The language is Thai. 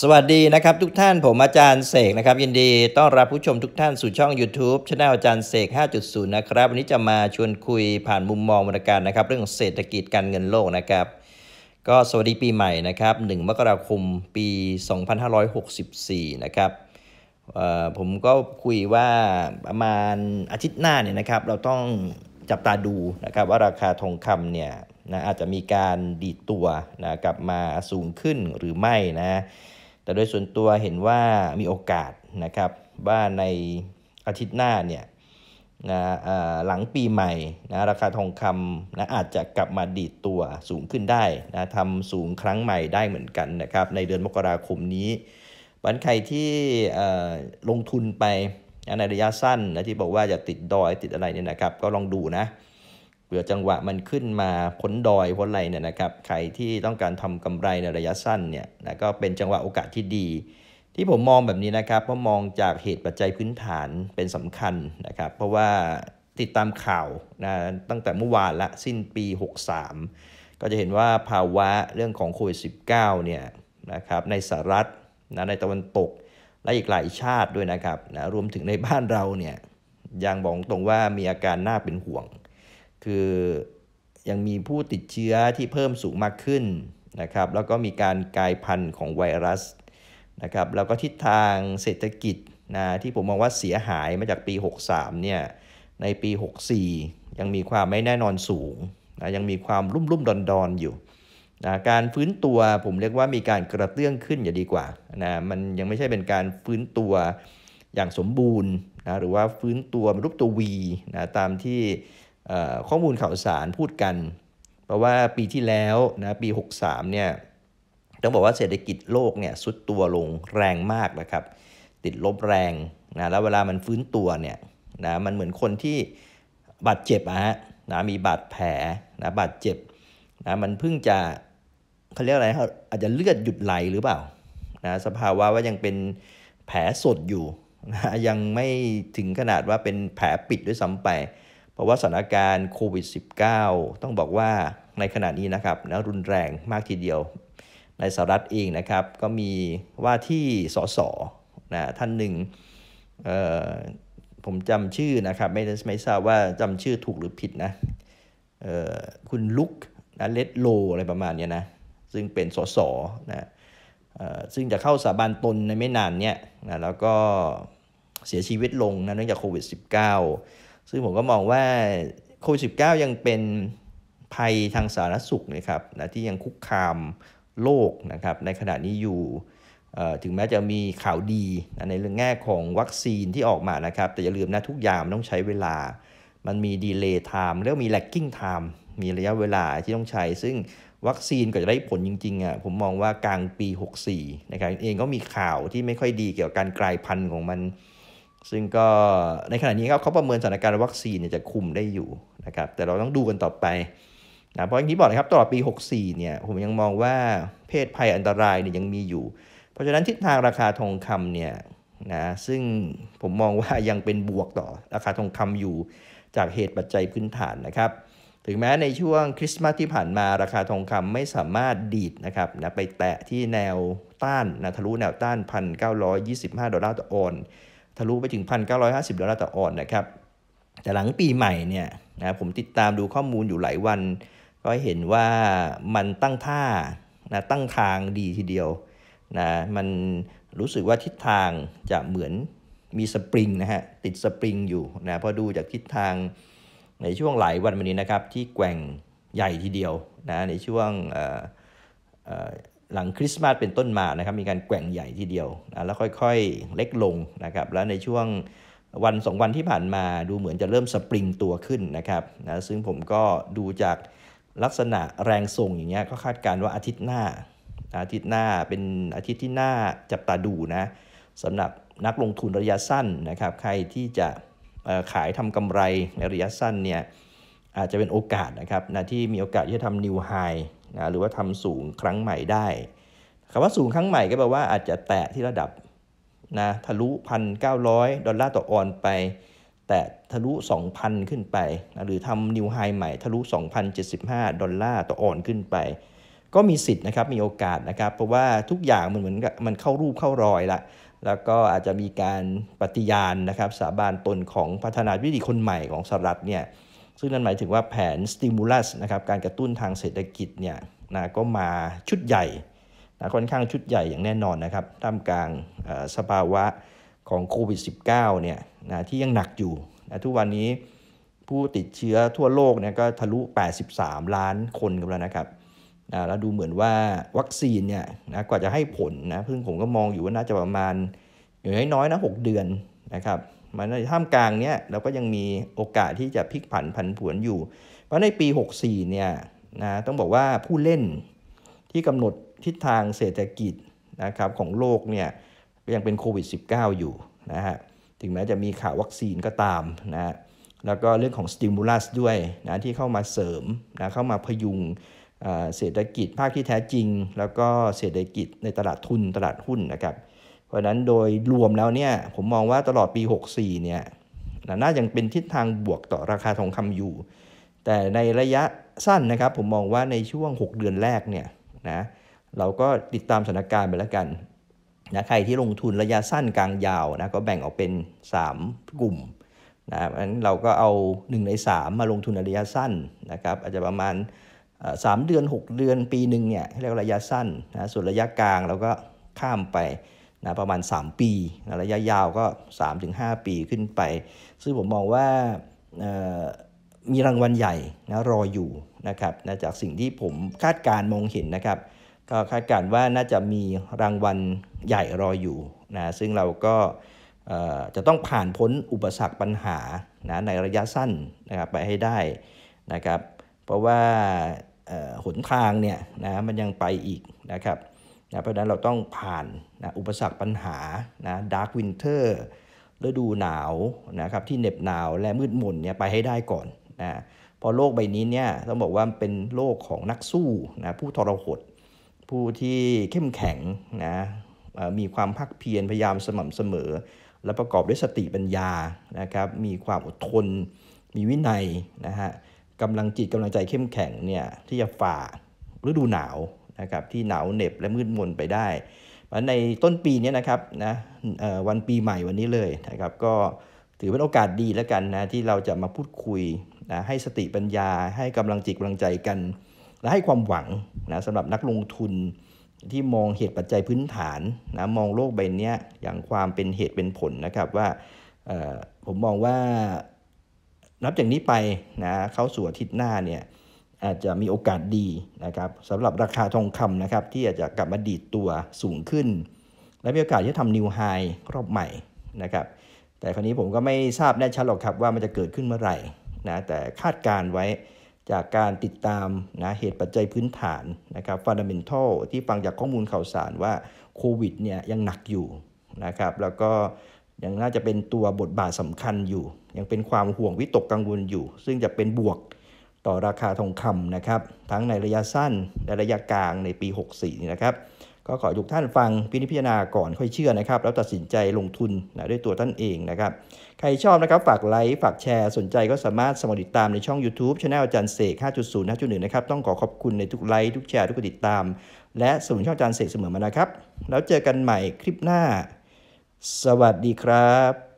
สวัสดีนะครับทุกท่านผมอาจารย์เสกนะครับ ยินดีต้อนรับผู้ชมทุกท่านสู่ช่อง YouTube ช anel อาจารย์เสก 5.0นะครับวันนี้จะมาชวนคุยผ่านมุมมองมรรการนะครับ เรื่องเศรษฐกิจการเงินโลกนะครับ ก็สวัสดีปีใหม่นะครับ 1 มกราคมปี 2564 นะครับ ผมก็คุยว่าประมาณอาทิตย์หน้าเนี่ยนะครับ เราต้องจับตาดูนะครับว่าราคาทองคำเนี่ยนะอาจจะมีการดีดตัวนะกลับมาสูงขึ้นหรือไม่นะแต่โดยส่วนตัวเห็นว่ามีโอกาสนะครับ ว่าในอาทิตย์หน้าเนี่ยนะหลังปีใหม่นะราคาทองคำนะ อาจจะกลับมาดีดตัวสูงขึ้นได้นะทำสูงครั้งใหม่ได้เหมือนกันนะครับ ในเดือนมกราคมนี้บันใครที่ลงทุนไปในระยะสั้นนะที่บอกว่าจะติดดอยติดอะไรเนี่ยนะครับ ก็ลองดูนะเผื่อจังหวะมันขึ้นมาพ้นดอยพ้นไรเนี่ยนะครับ ใครที่ต้องการทำกำไรในระยะสั้นเนี่ยนะก็เป็นจังหวะโอกาสที่ดี ที่ผมมองแบบนี้นะครับ เพราะมองจากเหตุปัจจัยพื้นฐานเป็นสำคัญนะครับ เพราะว่าติดตามข่าวนะตั้งแต่เมื่อวานละสิ้นปี 63 ก็จะเห็นว่าภาวะเรื่องของโควิด -19 เนี่ยนะครับในสหรัฐนะในตะวันตกและอีกหลายชาติด้วยนะครับนะรวมถึงในบ้านเราเนี่ยยังบอกตรงว่ามีอาการน่าเป็นห่วงคือยังมีผู้ติดเชื้อที่เพิ่มสูงมากขึ้นนะครับ แล้วก็มีการกลายพันธุ์ของไวรัสนะครับ แล้วก็ทิศทางเศรษฐกิจนะ ที่ผมมองว่าเสียหายมาจากปี 63เนี่ย ในปี 64 ยังมีความไม่แน่นอนสูงนะ ยังมีความรุ่มรุ่มดอนดอนอยู่นะการฟื้นตัวผมเรียกว่ามีการกระเตื้องขึ้นอย่าดีกว่านะ มันยังไม่ใช่เป็นการฟื้นตัวอย่างสมบูรณ์นะ หรือว่าฟื้นตัวรูปตัววีนะ ตามที่ข้อมูลข่าวสารพูดกัน เพราะว่าปีที่แล้วนะปี 63 เนี่ย ต้องบอกว่าเศรษฐกิจโลกเนี่ยสุดตัวลงแรงมากนะครับ ติดลบแรงนะแล้วเวลามันฟื้นตัวเนี่ยนะมันเหมือนคนที่บาดเจ็บนะฮะนะมีบาดแผลนะบาดเจ็บนะมันเพิ่งจะเขาเรียกอะไรอาจจะเลือดหยุดไหลหรือเปล่านะสภาวะว่ายังเป็นแผลสดอยู่นะยังไม่ถึงขนาดว่าเป็นแผลปิดด้วยซ้ำไปราะว่าสถานการณ์โควิด -19 ต้องบอกว่าในขณะนี้นะครับนะรุนแรงมากทีเดียว ในสหรัฐเองนะครับ ก็มีว่าที่สสนะท่านหนึ่งผมจำชื่อนะครับไม่ไม่ทราบว่าจำชื่อถูกหรือผิดนะคุณลุกนะเลดโลอะไรประมาณนี้นะ ซึ่งเป็นสสนะซึ่งจะเข้าสาบานตนในไม่นานเนี่ยนะแล้วก็เสียชีวิตลงนะเนื่องจากโควิด -19 ซึ่งผมก็มองว่าโควิด้ายังเป็นภัยทางสาธารณสุขนะครับนะที่ยังคุกคามโลกนะครับ ในขณะนี้อยู่ ถึงแม้จะมีข่าวดีในเรื่องแง่ของวัคซีนที่ออกมานะครับ แต่อย่าลืมนะทุกอย่างมันต้องใช้เวลา มันมีดีเลย์ไทม์เรียกมีแลกกิ้งไทม์มีระยะเวลาที่ต้องใช้ ซึ่งวัคซีนก็จะได้ผลจริงๆอ่ะผมมองว่ากลางปี 64นะครับเองก็มีข่าวที่ไม่ค่อยดีเกี่ยวกับการกลายพันธุ์ของมันซึ่งก็ในขณะนี้ครับเขาประเมินสถานการณ์วัคซีนจะคุมได้อยู่นะครับ แต่เราต้องดูกันต่อไปนะ เพราะอย่างที่บอกนะครับตลอดปี 64เนี่ยผมยังมองว่าเพศภัยอันตรายเนี่ยยังมีอยู่ เพราะฉะนั้นทิศทางราคาทองคำเนี่ยนะซึ่งผมมองว่ายังเป็นบวกต่อราคาทองคำอยู่จากเหตุปัจจัยพื้นฐานนะครับ ถึงแม้ในช่วงคริสต์มาสที่ผ่านมาราคาทองคำไม่สามารถดีดนะครับนะไปแตะที่แนวต้านนะทะลุแนวต้าน1,925ดอลลาร์ต่อออนซทะลุไปถึง1,950ดอลลาร์ต่อออนนะครับ แต่หลังปีใหม่เนี่ยนะผมติดตามดูข้อมูลอยู่หลายวัน ก็เห็นว่ามันตั้งท่านะตั้งทางดีทีเดียวนะมันรู้สึกว่าทิศทางจะเหมือนมีสปริงนะฮะติดสปริงอยู่นะพอดูจากทิศทางในช่วงหลายวันมานี้นะครับที่แกว่งใหญ่ทีเดียวนะในช่วงหลังคริสต์มาสเป็นต้นมานะครับมีการแกว่งใหญ่ทีเดียวนะแล้วค่อยๆเล็กลงนะครับแล้วในช่วงวันสองวันที่ผ่านมาดูเหมือนจะเริ่มสปริงตัวขึ้นนะครับนะซึ่งผมก็ดูจากลักษณะแรงส่งอย่างเงี้ยก็คาดการว่าอาทิตย์หน้า อาทิตย์หน้าเป็นอาทิตย์ที่หน้าจับตาดูนะสำหรับนักลงทุนระยะสั้นนะครับใครที่จะขายทำกำไรในระยะสั้นเนี่ยอาจจะเป็นโอกาสนะครับนะที่มีโอกาสที่จะทำนิวไฮนะหรือว่าทำสูงครั้งใหม่ได้คำว่าสูงครั้งใหม่ก็แปลว่าอาจจะแตะที่ระดับนะทะลุ 1,900ดอลลาร์ต่อออนไป แตะทะลุ 2,000 ขึ้นไปนะหรือทำนิวไฮใหม่ ทะลุ2,075ดอลลาร์ต่อออนขึ้นไปก็มีสิทธิ์นะครับมีโอกาสนะครับ เพราะว่าทุกอย่างมันเหมือนกับมันเข้ารูปเข้ารอยละแล้วก็อาจจะมีการปฏิญาณนะครับสาบานตนของประธานาธิบดีคนใหม่ของสหรัฐเนี่ยซึ่งนั่นหมายถึงว่าแผนสติมูลัสนะครับการกระตุ้นทางเศรษฐกิจเนี่ยนะก็มาชุดใหญ่นะค่อนข้างชุดใหญ่อย่างแน่นอนนะครับท่ามกลางสภาวะของโควิด -19 เนี่ยนะที่ยังหนักอยู่นะทุกวันนี้ผู้ติดเชื้อทั่วโลกเนี่ยก็ทะลุ 83 ล้านคนกันแล้วนะครับนะแล้วดูเหมือนว่าวัคซีนเนี่ยนะกว่าจะให้ผลนะเพิ่งผมก็มองอยู่ว่าน่าจะประมาณอย่างน้อยๆนะ 6 เดือนนะครับมันในท่ามกลางเนี้ยเราก็ยังมีโอกาสที่จะพลิกผันผันผวนอยู่ เพราะในปี 64 เนี่ยนะต้องบอกว่าผู้เล่นที่กำหนดทิศทางเศรษฐกิจนะครับของโลกเนี่ยยังเป็นโควิด -19 อยู่นะฮะถึงแม้จะมีข่าววัคซีนก็ตามนะฮะแล้วก็เรื่องของสติมูลัสด้วยนะที่เข้ามาเสริมนะเข้ามาพยุงเศรษฐกิจภาคที่แท้จริง แล้วก็เศรษฐกิจในตลาดทุนตลาดหุ้นนะครับเพราะนั้นโดยรวมแล้วเนี่ย ผมมองว่าตลอดปี 64 เนี่ย น่ายังเป็นทิศทางบวกต่อราคาทองคำอยู่ แต่ในระยะสั้นนะครับ ผมมองว่าในช่วง 6 เดือนแรกเนี่ยนะเราก็ติดตามสถานการณ์ไปแล้วกันนะใครที่ลงทุนระยะสั้นกลางยาวนะก็แบ่งออกเป็น 3 กลุ่มนะเพราะนั้นเราก็เอา1ใน3มาลงทุนระยะสั้นนะครับอาจจะประมาณ3เดือน 6 เดือนปีหนึ่งเนี่ยเรียกระยะสั้นนะส่วนระยะกลางเราก็ข้ามไปนะประมาณ 3 ปีนะระยะยาวก็ 3-5 ปีขึ้นไป ซึ่งผมมองว่ามีรางวัลใหญ่นะรออยู่นะครับนะจากสิ่งที่ผมคาดการมองเห็นนะครับ ก็คาดการว่าน่าจะมีรางวัลใหญ่รออยู่นะซึ่งเราก็จะต้องผ่านพ้นอุปสรรคปัญหานะในระยะสั้นนะครับไปให้ได้นะครับ เพราะว่าหนทางเนี่ยนะมันยังไปอีกนะครับนะเพราะนั้นเราต้องผ่านนะอุปสรรคปัญหานะดาร์ควินเทอร์ฤดูหนาวนะครับที่เหน็บหนาวและมืดมนเนี่ยไปให้ได้ก่อนนะพอโลกใบนี้เนี่ยต้องบอกว่าเป็นโลกของนักสู้นะผู้ทรหดผู้ที่เข้มแข็งนะมีความภาคเพียรพยายามสม่ำเสมอ และประกอบด้วยสติปัญญานะครับมีความอดทนมีวินัยนะฮะกำลังจิตกำลังใจเข้มแข็งเนี่ยที่จะฝ่าฤดูหนาวนะครับที่หนาวเหน็บและมืดมนไปได้ในต้นปีนี้นะครับนะวันปีใหม่วันนี้เลยนะครับก็ถือเป็นโอกาสดีแล้วกันนะที่เราจะมาพูดคุยนะให้สติปัญญา ให้กำลังจิตกำลังใจกัน และให้ความหวังนะสำหรับนักลงทุนที่มองเหตุปัจจัยพื้นฐานนะมองโลกใบนี้อย่างความเป็นเหตุเป็นผลนะครับว่าผมมองว่านับจากนี้ไปนะเข้าสู่อาทิตย์หน้าเนี่ยอาจจะมีโอกาสดีนะครับสำหรับราคาทองคำนะครับที่อาจจะกลับมาดีดตัวสูงขึ้น และมีโอกาสที่ทำนิวไฮรอบใหม่นะครับแต่คราวนี้ผมก็ไม่ทราบแน่ชัดหรอกครับว่ามันจะเกิดขึ้นเมื่อไหร่นะแต่คาดการไว้จากการติดตามนะเหตุปัจจัยพื้นฐานนะครับฟันดัมเบลทัลที่ฟังจากข้อมูลข่าวสารว่าโควิดเนี่ยยังหนักอยู่นะครับแล้วก็ยังน่าจะเป็นตัวบทบาทสำคัญอยู่ ยังเป็นความห่วงวิตกกังวลอยู่ ซึ่งจะเป็นบวกต่อราคาทองคำนะครับ ทั้งในระยะสั้นและระยะกลางในปี 64 นี่นะครับ ก็ขอทุกท่านฟังพิจารณาก่อนค่อยเชื่อนะครับ แล้วตัดสินใจลงทุนนะด้วยตัวท่านเองนะครับ ใครชอบนะครับฝากไลค์ ฝากแชร์สนใจก็สามารถสมัครติดตามในช่อง YouTube h anel อาจารย์เสก 5.0 5.1นะครับ ต้องขอขอบคุณในทุกไลค์ ทุกแชร์ทุกติดตาม และสมุนช่องอาจารย์เสกเสมอมานะครับ แล้วเจอกันใหม่คลิปหน้า สวัสดีครับ